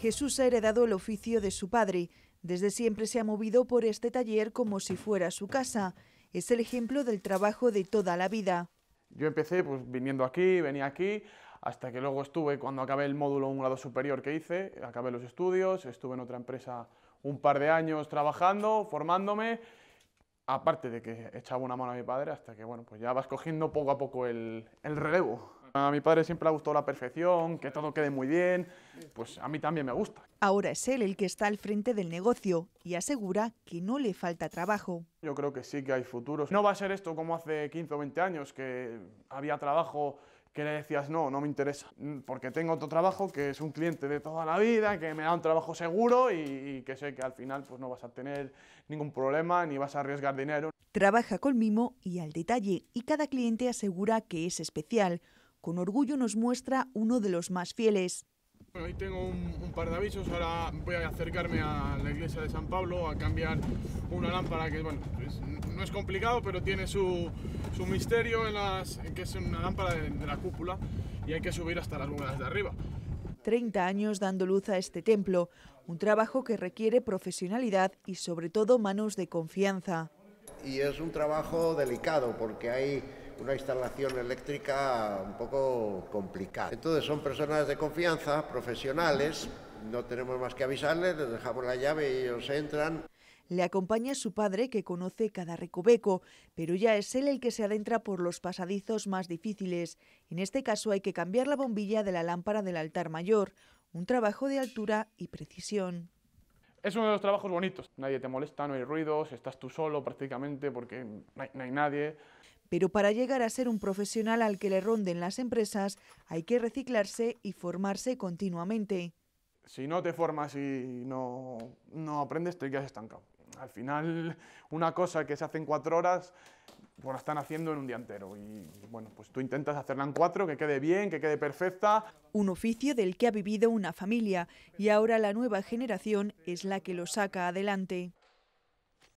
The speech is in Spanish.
Jesús ha heredado el oficio de su padre. Desde siempre se ha movido por este taller como si fuera su casa. Es el ejemplo del trabajo de toda la vida. Yo empecé pues, viniendo aquí, venía aquí, hasta que luego estuve, cuando acabé el módulo un grado superior que hice, acabé los estudios, estuve en otra empresa un par de años trabajando, formándome, aparte de que echaba una mano a mi padre, hasta que bueno, pues ya vas cogiendo poco a poco el relevo. A mi padre siempre le ha gustado la perfección, que todo quede muy bien, pues a mí también me gusta. Ahora es él el que está al frente del negocio y asegura que no le falta trabajo. Yo creo que sí que hay futuros. No va a ser esto como hace 15 o 20 años, que había trabajo que le decías, no, no me interesa, porque tengo otro trabajo que es un cliente de toda la vida, que me da un trabajo seguro y, que sé que al final pues, no vas a tener ningún problema ni vas a arriesgar dinero. Trabaja con mimo y al detalle y cada cliente asegura que es especial con orgullo nos muestra uno de los más fieles. Bueno, hoy tengo un, par de avisos, ahora voy a acercarme a la iglesia de San Pablo a cambiar una lámpara que, bueno, no es complicado, pero tiene su, su misterio, en las, que es una lámpara de, la cúpula y hay que subir hasta las lunas de arriba. 30 años dando luz a este templo, un trabajo que requiere profesionalidad y sobre todo manos de confianza. Y es un trabajo delicado porque hay una instalación eléctrica un poco complicada. Entonces son personas de confianza, profesionales, no tenemos más que avisarles, les dejamos la llave y ellos entran. Le acompaña su padre, que conoce cada recoveco, pero ya es él el que se adentra por los pasadizos más difíciles. En este caso hay que cambiar la bombilla de la lámpara del altar mayor, un trabajo de altura y precisión. Es uno de los trabajos bonitos. Nadie te molesta, no hay ruidos, estás tú solo prácticamente porque no hay nadie. Pero para llegar a ser un profesional al que le ronden las empresas, hay que reciclarse y formarse continuamente. Si no te formas y no, no aprendes, te quedas estancado. Al final, una cosa que se hace en cuatro horas, pues lo están haciendo en un día entero. Y bueno, pues tú intentas hacerla en cuatro, que quede bien, que quede perfecta. Un oficio del que ha vivido una familia y ahora la nueva generación es la que lo saca adelante.